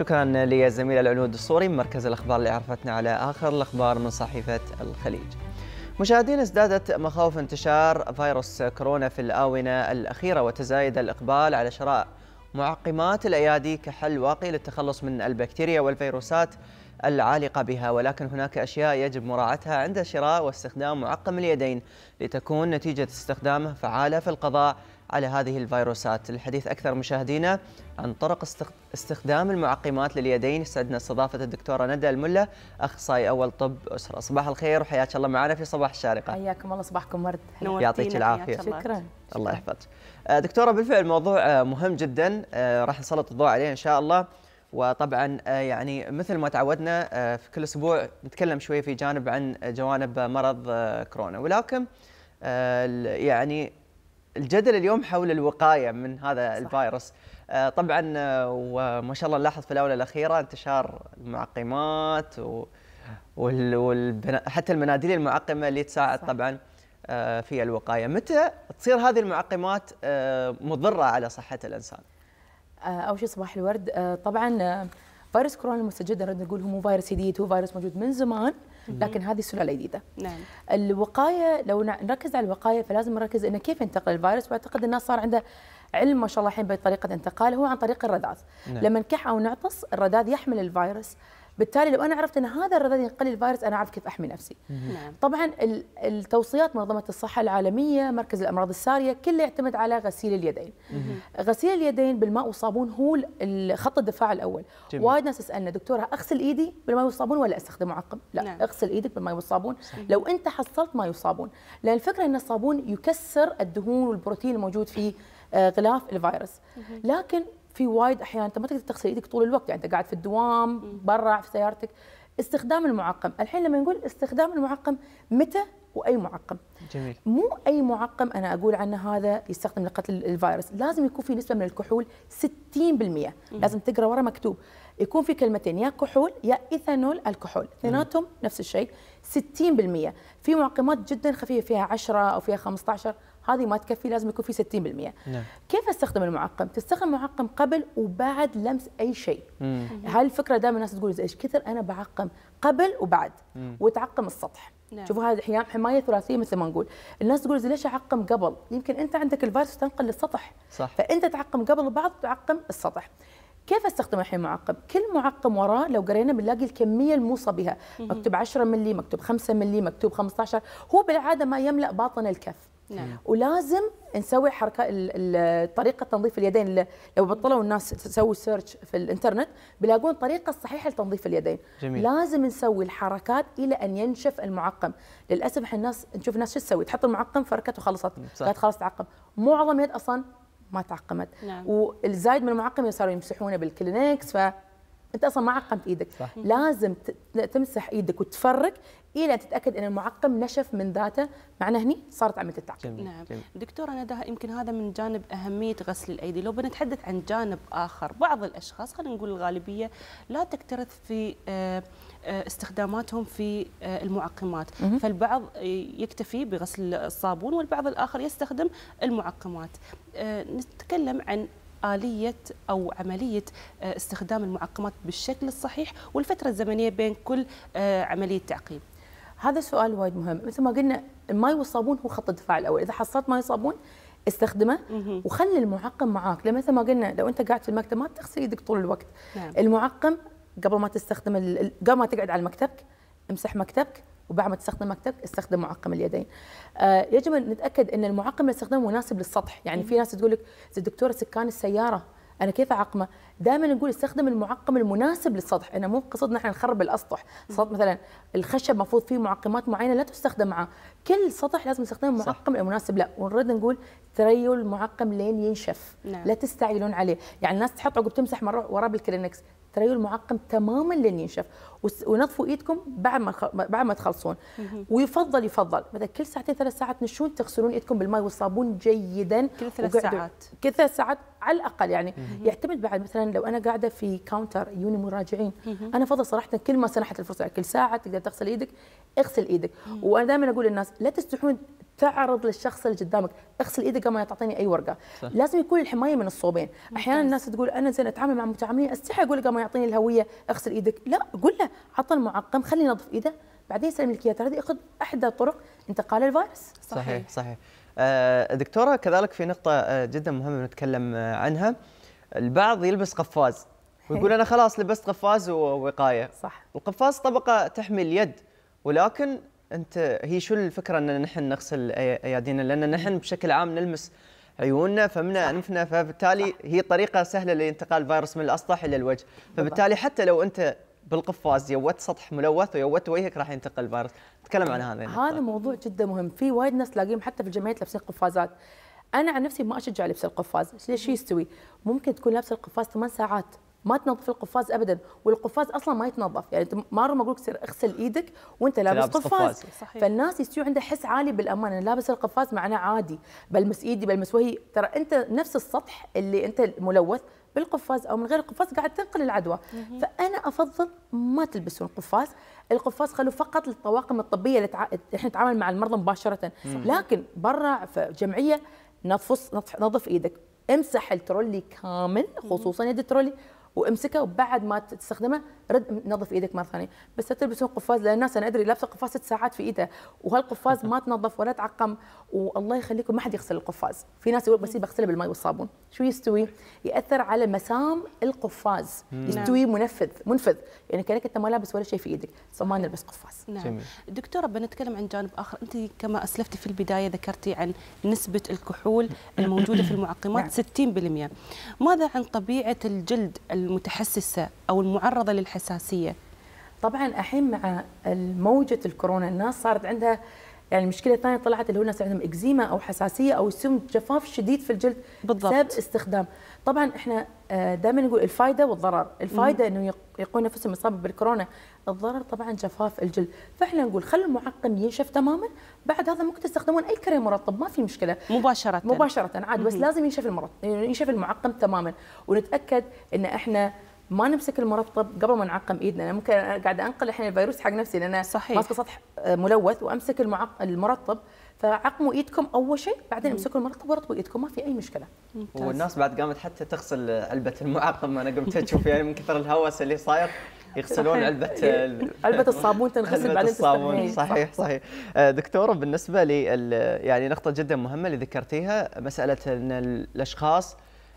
شكرا للزميل العنود الصوري من مركز الأخبار اللي عرفتنا على آخر الأخبار من صحيفة الخليج مشاهدين ازدادت مخاوف انتشار فيروس كورونا في الآونة الأخيرة وتزايد الإقبال على شراء معقمات الأيادي كحل واقي للتخلص من البكتيريا والفيروسات العالقة بها ولكن هناك أشياء يجب مراعاتها عند شراء واستخدام معقم اليدين لتكون نتيجة استخدامه فعالة في القضاء على هذه الفيروسات للحديث أكثر مشاهدينا عن طرق استخدام المعقمات لليدين يسعدنا استضافة الدكتورة ندى الملا أخصائي أول طب أسرة صباح الخير وحياك الله معنا في صباح الشارقة حياكم الله صباحكم ورد يعطيك العافية شكرا الله يحفظك آه، دكتورة بالفعل موضوع آه، مهم جدا آه، راح نسلط الضوء عليه إن شاء الله وطبعا يعني مثل ما تعودنا في كل اسبوع نتكلم شويه في جانب عن جوانب مرض كورونا ولكن يعني الجدل اليوم حول الوقايه من هذا صح. الفيروس آه، طبعا آه، وما شاء الله نلاحظ في الاونه الاخيره انتشار المعقمات و والبنا... حتى المناديل المعقمه اللي تساعد صح. طبعا آه، في الوقايه، متى تصير هذه المعقمات مضره على صحه الانسان؟ اول شيء صباح الورد طبعا فيروس كورونا المستجد نريد نقول هو مو فيروس جديد هو فيروس موجود من زمان لكن هذه سلاله جديده. نعم. الوقايه لو نركز على الوقايه فلازم نركز انه كيف ينتقل الفيروس واعتقد الناس صار عنده علم ما شاء الله الحين بطريقه انتقاله هو عن طريق الرذاذ. نعم. لما نكح او نعطس الرذاذ يحمل الفيروس بالتالي لو انا عرفت ان هذا الرذاذ ينقل الفيروس انا اعرف كيف احمي نفسي مم. نعم. نعم. طبعا التوصيات منظمه الصحه العالميه مركز الامراض الساريه كله يعتمد على غسيل اليدين مم. غسيل اليدين بالماء والصابون هو خط الدفاع الاول جميل. وايد ناس تسالنا دكتوره اغسل ايدي بالماء والصابون ولا استخدم معقم لا نعم. اغسل ايدك بالماء والصابون صحيح. لو انت حصلت ماء وصابون لان الفكره ان الصابون يكسر الدهون والبروتين الموجود في آه، غلاف الفيروس لكن في وايد احيانا انت ما تقدر تغسل ايدك طول الوقت يعني انت قاعد في الدوام برا في سيارتك استخدام المعقم الحين لما نقول استخدام المعقم متى واي معقم جميل مو اي معقم انا اقول عنه هذا يستخدم لقتل الفيروس لازم يكون في نسبه من الكحول 60% مم. لازم تقرا ورا مكتوب يكون في كلمتين يا كحول يا ايثانول الكحول اثنيناتهم نفس الشيء 60% في معقمات جدا خفيفه فيها 10 او فيها 15 هذه ما تكفي لازم يكون في 60% نعم. كيف استخدم المعقم تستخدم المعقم قبل وبعد لمس اي شيء هاي الفكره دائما الناس تقول ايش كثر انا بعقم قبل وبعد مم. وتعقم السطح نعم. شوفوا هذه احيانا حمايه ثلاثيه مثل ما نقول الناس تقول ليش اعقم قبل يمكن انت عندك الفيروس تنقل للسطح صح. فانت تعقم قبل وبعد تعقم السطح كيف استخدم الحين معقم؟ كل معقم وراه لو قرينا بنلاقي الكميه الموصى بها، مكتوب 10 ملي، مكتوب 5 ملي، مكتوب 15، هو بالعاده ما يملا باطن الكف. نعم. ولازم نسوي حركه طريقه تنظيف اليدين لو بطلوا الناس تسوي سيرش في الانترنت بيلاقون الطريقه الصحيحه لتنظيف اليدين جميل. لازم نسوي الحركات الى ان ينشف المعقم للاسف احنا الناس نشوف الناس شو تسوي تحط المعقم فركت وخلصت قالت خلاص تعقم معظم يد اصلا ما تعقمت نعم. والزايد من المعقم صاروا يمسحونه بالكلينكس ف انت اصلا ما عقمت ايدك صح. لازم تمسح ايدك وتفرك الى تتاكد ان المعقم نشف من ذاته معناه هني صارت عمليه التعقيم نعم جميل. دكتوره ندى يمكن هذا من جانب اهميه غسل الايدي لو بنتحدث عن جانب اخر بعض الاشخاص خلينا نقول الغالبيه لا تكترث في آه، آه، استخداماتهم في آه، المعقمات فالبعض يكتفي بغسل الصابون والبعض الاخر يستخدم المعقمات نتكلم عن آلية أو عملية آه، استخدام المعقمات بالشكل الصحيح والفترة الزمنية بين كل آه، عملية تعقيم هذا سؤال وايد مهم مثل ما قلنا الماي والصابون هو خط الدفاع الأول إذا حصلت ماي وصابون استخدمه وخلي المعقم معاك مثل ما قلنا لو انت قاعد في المكتب ما تغسل يدك طول الوقت نعم. المعقم قبل ما تستخدم قبل ما تقعد على مكتبك امسح مكتبك وبعد ما تستخدم مكتبك استخدم معقم اليدين آه يجب ان نتاكد ان المعقم اللي استخدمه مناسب للسطح يعني في ناس تقول لك دكتوره سكان السياره انا كيف اعقمه دائما نقول استخدم المعقم المناسب للسطح انا مو قصدنا احنا نخرب الاسطح سطح مثلا الخشب مفروض فيه معقمات معينه لا تستخدم معاه كل سطح لازم نستخدم المعقم المناسب له ونرد نقول تريوا المعقم لين ينشف نعم. لا تستعجلون عليه يعني الناس تحط عقب تمسح مره وراه بالكلينكس تريول معقم تماما لن ينشف ونظفوا ايدكم بعد ما بعد ما تخلصون ويفضل يفضل مثلا كل ساعتين ثلاث ساعات نشون تغسلون ايدكم بالماء والصابون جيدا كل ثلاث ساعات كل ثلاث ساعات على الاقل يعني يعتمد بعد مثلا لو انا قاعده في كاونتر يوني مراجعين انا افضل صراحه كل ما سنحت الفرصه يعني كل ساعه تقدر تغسل ايدك اغسل ايدك وانا دائما اقول للناس لا تستحون تعرض للشخص اللي قدامك اغسل ايدك قبل ما تعطيني اي ورقه صح. لازم يكون الحمايه من الصوبين احيانا الناس تقول انا زين اتعامل مع متعاملين استحي اقول قبل ما يعطيني الهويه اغسل ايدك لا قل له عطى المعقم خليه ينظف ايده بعدين يسلم لك اياه ترى هذه احدى طرق انتقال الفيروس صحيح صحيح, صحيح. آه، دكتوره كذلك في نقطه آه، جدا مهمه بنتكلم آه، عنها البعض يلبس قفاز ويقول انا خلاص لبست قفاز ووقايه صح القفاز طبقه تحمي اليد ولكن انت هي شو الفكره ان نحن نغسل ايادينا لان نحن بشكل عام نلمس عيوننا فمنا انفنا فبالتالي هي طريقه سهله لانتقال الفيروس من الاسطح الى الوجه فبالتالي حتى لو انت بالقفاز يوت سطح ملوث ويوت وجهك راح ينتقل الفيروس تكلم عن هذا هذا موضوع جدا مهم في وايد ناس تلاقيهم حتى في الجمعيات لابسين قفازات انا عن نفسي ما اشجع لبس القفاز ليش يستوي ممكن تكون لابس القفاز ثمان ساعات ما تنظف القفاز ابدا والقفاز اصلا ما يتنظف يعني انت مره ما اقول لك اغسل ايدك وانت لابس, لابس قفاز, صحيح. فالناس يصير عنده حس عالي بالامان انا لابس القفاز معناه عادي بلمس ايدي بلمس وهي ترى انت نفس السطح اللي انت ملوث بالقفاز او من غير القفاز قاعد تنقل العدوى فانا افضل ما تلبسون قفاز القفاز خلوه فقط للطواقم الطبيه اللي تع... احنا نتعامل مع المرضى مباشره صحيح. لكن برا في جمعيه نظف نظف ايدك امسح الترولي كامل خصوصا يد الترولي وامسكه وبعد ما تستخدمه رد نظف ايدك مره ثانيه بس لا تلبسون قفاز لان الناس انا ادري لابسه قفاز ست ساعات في ايده وهالقفاز ما تنظف ولا تعقم والله يخليكم ما حد يغسل القفاز في ناس يقول بس بغسله بالماء والصابون شو يستوي ياثر على مسام القفاز مم. يستوي نعم. منفذ منفذ يعني كانك انت ما لابس ولا شيء في ايدك فما نلبس قفاز نعم جميل. دكتوره بنتكلم عن جانب اخر انت كما اسلفتي في البدايه ذكرتي عن نسبه الكحول الموجوده في المعقمات نعم. 60% ماذا عن طبيعه الجلد المتحسسة أو المعرضة للحساسية طبعا الحين مع موجة الكورونا الناس صارت عندها يعني المشكله الثانيه طلعت اللي هو الناس عندهم اكزيما او حساسيه او سم جفاف شديد في الجلد بالضبط. بسبب استخدام طبعا احنا آه، دائما نقول الفائده والضرر الفائده انه يقول نفسهم اصابه بالكورونا الضرر طبعا جفاف الجلد فاحنا نقول خلي المعقم ينشف تماما بعد هذا ممكن تستخدمون اي كريم مرطب ما في مشكله مباشره مباشره عاد بس لازم ينشف المرطب ينشف المعقم تماما ونتاكد ان احنا ما نمسك المرطب قبل ما نعقم ايدنا انا ممكن أنا قاعده انقل الحين الفيروس حق نفسي لان صحيح ماسكه سطح آه، ملوث وامسك المعق... المرطب فعقموا ايدكم اول شيء بعدين امسكوا المرطب ورطبوا ايدكم ما في اي مشكله ممتاز. والناس بعد قامت حتى تغسل علبه المعقم انا قمت اشوف يعني من كثر الهوس اللي صاير يغسلون علبة إيه، علبة الصابون تنغسل بعدين الصابون إيه. صحيح صحيح آه، دكتورة بالنسبة لي يعني نقطة جدا مهمة اللي ذكرتيها مسألة أن الأشخاص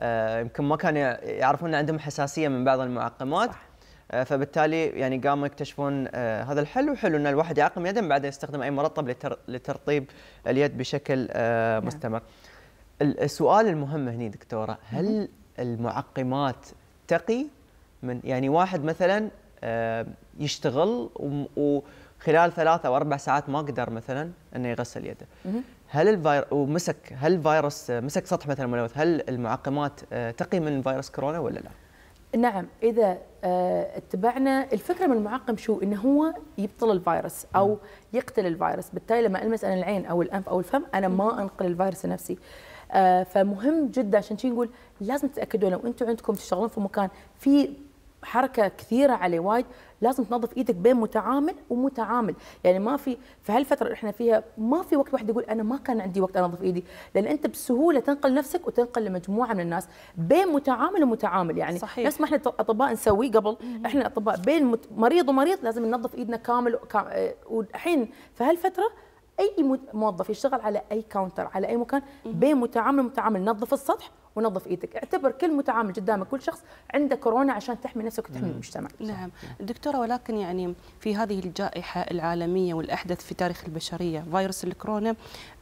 آه، يمكن ما كانوا يعرفون ان عندهم حساسيه من بعض المعقمات صح. آه، فبالتالي يعني قاموا يكتشفون آه، هذا الحل وحلو ان الواحد يعقم يده بعدين يستخدم اي مرطب لترطيب اليد بشكل نعم. مستمر. السؤال المهم هنا دكتوره هل المعقمات تقي من يعني واحد مثلا يشتغل وخلال ثلاث او اربع ساعات ما قدر مثلا انه يغسل يده. هل الفيروس ومسك هل الفيروس مسك سطح مثلا ملوث هل المعقمات آه، تقي من فيروس كورونا ولا لا؟ نعم اذا آه، اتبعنا الفكره من المعقم شو انه هو يبطل الفيروس او يقتل الفيروس بالتالي لما المس انا العين او الانف او الفم انا ما انقل الفيروس لنفسي آه، فمهم جدا عشان شي نقول لازم تتاكدوا لو انتم عندكم تشتغلون في مكان في حركه كثيره عليه وايد لازم تنظف ايدك بين متعامل ومتعامل يعني ما في في هالفتره اللي احنا فيها ما في وقت واحد يقول انا ما كان عندي وقت انظف ايدي لان انت بسهوله تنقل نفسك وتنقل لمجموعه من الناس بين متعامل ومتعامل يعني صحيح. نفس ما احنا اطباء نسويه قبل احنا اطباء بين مريض ومريض لازم ننظف ايدنا كامل آه، والحين في هالفتره اي موظف يشتغل على اي كاونتر على اي مكان بين متعامل ومتعامل نظف السطح ونظف ايدك اعتبر كل متعامل قدامك كل شخص عنده كورونا عشان تحمي نفسك وتحمي المجتمع نعم دكتوره ولكن يعني في هذه الجائحه العالميه والاحدث في تاريخ البشريه فيروس الكورونا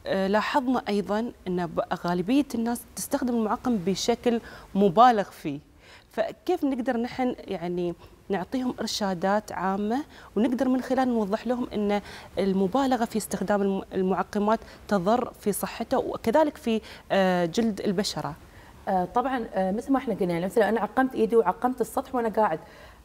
آه، لاحظنا ايضا ان غالبيه الناس تستخدم المعقم بشكل مبالغ فيه فكيف نقدر نحن يعني نعطيهم ارشادات عامه ونقدر من خلال نوضح لهم ان المبالغه في استخدام المعقمات تضر في صحته وكذلك في آه، جلد البشره آه، طبعا آه، مثل ما احنا قلنا مثلا انا عقمت ايدي وعقمت السطح وانا قاعد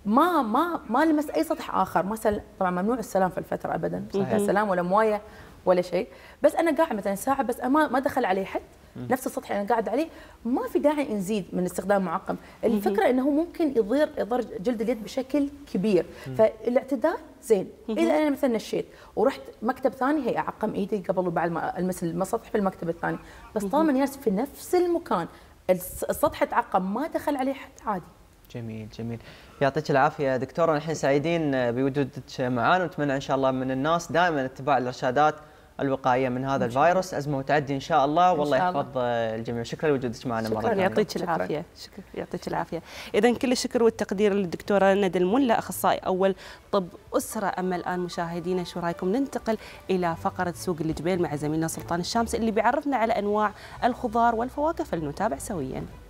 ما ما ما لمس اي سطح اخر ما سل... طبعا ممنوع السلام في الفتره ابدا صحيح سلام ولا مويه ولا شيء بس انا قاعد مثلا ساعه بس ما ما دخل علي حد نفس السطح اللي انا قاعد عليه ما في داعي نزيد من استخدام معقم الفكره انه ممكن يضير يضر جلد اليد بشكل كبير فالاعتدال زين اذا انا مثلا نشيت ورحت مكتب ثاني هي اعقم ايدي قبل وبعد ما المس السطح في المكتب الثاني بس طالما اني في نفس المكان السطح تعقم ما دخل عليه حد عادي جميل جميل يعطيك العافيه دكتوره نحن سعيدين بوجودك معانا ونتمنى ان شاء الله من الناس دائما اتباع الارشادات الوقايه من هذا الفيروس ازمه وتعدي ان شاء الله والله شاء الله. يحفظ آه، الجميع شكرا لوجودك معنا مره ثانيه يعطيك العافيه شكرا يعطيك العافيه اذا كل الشكر والتقدير للدكتوره ندى الملا اخصائي اول طب اسره اما الان مشاهدينا شو رايكم ننتقل الى فقره سوق الجبيل مع زميلنا سلطان الشامس اللي بيعرفنا على انواع الخضار والفواكه فلنتابع سويا